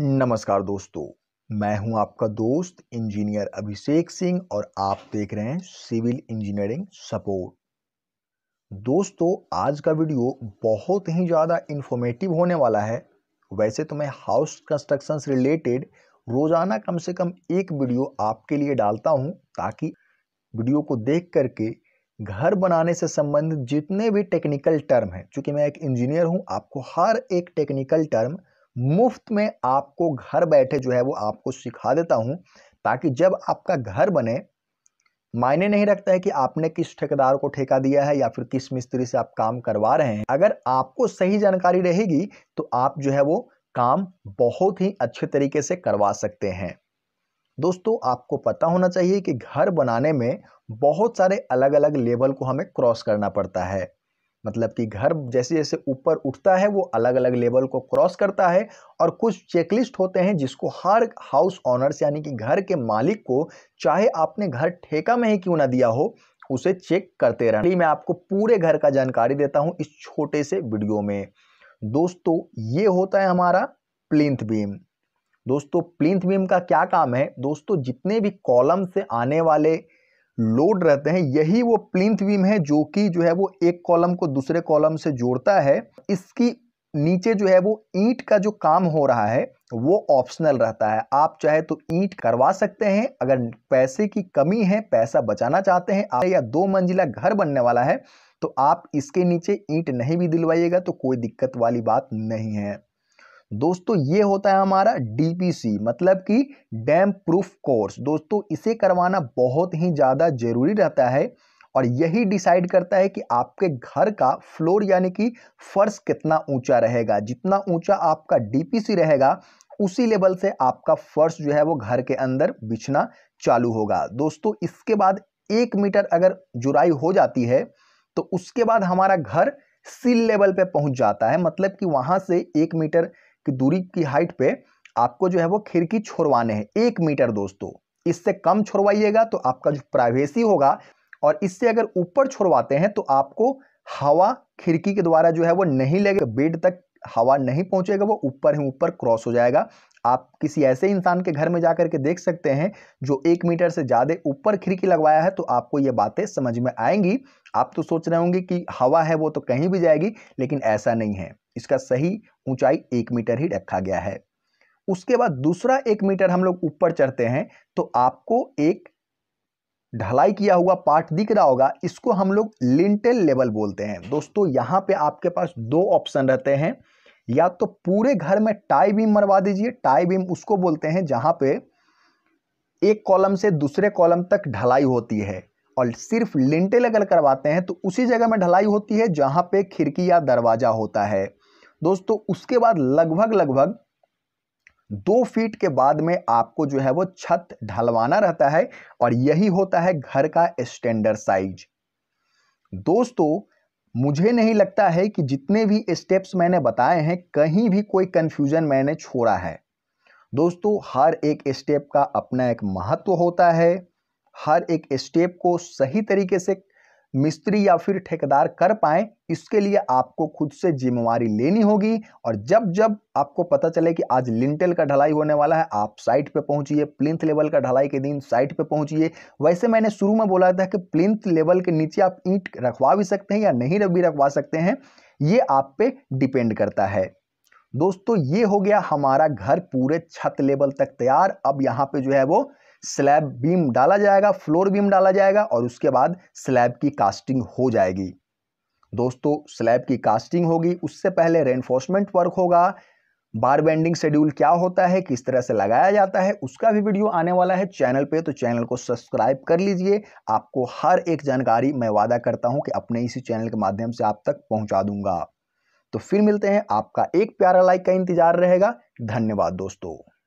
नमस्कार दोस्तों मैं हूं आपका दोस्त इंजीनियर अभिषेक सिंह और आप देख रहे हैं सिविल इंजीनियरिंग सपोर्ट दोस्तों आज का वीडियो बहुत ही ज़्यादा इन्फॉर्मेटिव होने वाला है वैसे तो मैं हाउस कंस्ट्रक्शन से रिलेटेड रोज़ाना कम से कम एक वीडियो आपके लिए डालता हूं ताकि वीडियो को देख करके घर बनाने से संबंधित जितने भी टेक्निकल टर्म हैं चूँकि मैं एक इंजीनियर हूँ आपको हर एक टेक्निकल टर्म मुफ्त में आपको घर बैठे जो है वो आपको सिखा देता हूँ ताकि जब आपका घर बने मायने नहीं रखता है कि आपने किस ठेकेदार को ठेका दिया है या फिर किस मिस्त्री से आप काम करवा रहे हैं अगर आपको सही जानकारी रहेगी तो आप जो है वो काम बहुत ही अच्छे तरीके से करवा सकते हैं दोस्तों आपको पता होना चाहिए कि घर बनाने में बहुत सारे अलग अलग लेवल को हमें क्रॉस करना पड़ता है मतलब कि घर जैसे जैसे ऊपर उठता है वो अलग अलग लेवल को क्रॉस करता है और कुछ चेकलिस्ट होते हैं जिसको हर हाउस ऑनर्स यानी कि घर के मालिक को चाहे आपने घर ठेका में ही क्यों ना दिया हो उसे चेक करते रहना मैं आपको पूरे घर का जानकारी देता हूँ इस छोटे से वीडियो में दोस्तों ये होता है हमारा प्लिंथ बीम दोस्तों प्लिंथ बीम का क्या काम है दोस्तों जितने भी कॉलम से आने वाले लोड रहते हैं यही वो प्लिंथ बीम है जो कि जो है वो एक कॉलम को दूसरे कॉलम से जोड़ता है इसकी नीचे जो है वो ईंट का जो काम हो रहा है वो ऑप्शनल रहता है आप चाहे तो ईंट करवा सकते हैं अगर पैसे की कमी है पैसा बचाना चाहते हैं आप या दो मंजिला घर बनने वाला है तो आप इसके नीचे ईंट नहीं भी दिलवाइएगा तो कोई दिक्कत वाली बात नहीं है दोस्तों ये होता है हमारा डीपीसी मतलब कि डैम प्रूफ कोर्स दोस्तों इसे करवाना बहुत ही ज़्यादा ज़रूरी रहता है और यही डिसाइड करता है कि आपके घर का फ्लोर यानी कि फर्श कितना ऊंचा रहेगा जितना ऊंचा आपका डीपीसी रहेगा उसी लेवल से आपका फर्श जो है वो घर के अंदर बिछना चालू होगा दोस्तों इसके बाद एक मीटर अगर जुराई हो जाती है तो उसके बाद हमारा घर सील लेवल पे पहुंच जाता है मतलब कि वहाँ से एक मीटर दूरी की हाइट पे आपको जो है वो खिड़की छोड़वाने हैं एक मीटर दोस्तों इससे कम छोड़वाइएगा तो आपका जो प्राइवेसी होगा और इससे अगर ऊपर छोड़वाते हैं तो आपको हवा खिड़की के द्वारा जो है वो नहीं लगेगा बेड तक हवा नहीं पहुंचेगा वो ऊपर ही ऊपर क्रॉस हो जाएगा आप किसी ऐसे इंसान के घर में जा करके देख सकते हैं जो एक मीटर से ज़्यादा ऊपर खिड़की लगवाया है तो आपको ये बातें समझ में आएंगी आप तो सोच रहे होंगे कि हवा है वो तो कहीं भी जाएगी लेकिन ऐसा नहीं है इसका सही ऊंचाई एक मीटर ही रखा गया है उसके बाद दूसरा एक मीटर हम लोग ऊपर चढ़ते हैं तो आपको एक ढलाई किया हुआ पार्ट दिख रहा होगा इसको हम लोग लिंटेल लेवल बोलते हैं दोस्तों यहाँ पे आपके पास दो ऑप्शन रहते हैं या तो पूरे घर में टाई बीम मरवा दीजिए टाई बीम उसको बोलते हैं जहाँ पे एक कॉलम से दूसरे कॉलम तक ढलाई होती है और सिर्फ लिंटेल अगर करवाते हैं तो उसी जगह में ढलाई होती है जहाँ पे खिड़की या दरवाज़ा होता है दोस्तों उसके बाद लगभग लगभग दो फीट के बाद में आपको जो है वो छत ढलवाना रहता है और यही होता है घर का स्टैंडर्ड साइज दोस्तों मुझे नहीं लगता है कि जितने भी स्टेप्स मैंने बताए हैं कहीं भी कोई कंफ्यूजन मैंने छोड़ा है दोस्तों हर एक स्टेप का अपना एक महत्व होता है हर एक स्टेप को सही तरीके से मिस्त्री या फिर ठेकेदार कर पाए इसके लिए आपको खुद से जिम्मेवारी लेनी होगी और जब जब आपको पता चले कि आज लिंटेल का ढलाई होने वाला है आप साइट पे पहुंचिए प्लिंथ लेवल का ढलाई के दिन साइट पे पहुंचिए वैसे मैंने शुरू में बोला था कि प्लिंथ लेवल के नीचे आप ईंट रखवा भी सकते हैं या नहीं भी रखवा सकते हैं ये आप पे डिपेंड करता है दोस्तों ये हो गया हमारा घर पूरे छत लेवल तक तैयार अब यहाँ पे जो है वो स्लैब बीम डाला जाएगा फ्लोर बीम डाला जाएगा और उसके बाद स्लैब की कास्टिंग हो जाएगी दोस्तों स्लैब की कास्टिंग होगी उससे पहले रेनफोर्समेंट वर्क होगा बार बेंडिंग शेड्यूल क्या होता है किस तरह से लगाया जाता है उसका भी वीडियो आने वाला है चैनल पे तो चैनल को सब्सक्राइब कर लीजिए आपको हर एक जानकारी मैं वादा करता हूं कि अपने इसी चैनल के माध्यम से आप तक पहुंचा दूंगा तो फिर मिलते हैं आपका एक प्यारा लाइक का इंतजार रहेगा धन्यवाद दोस्तों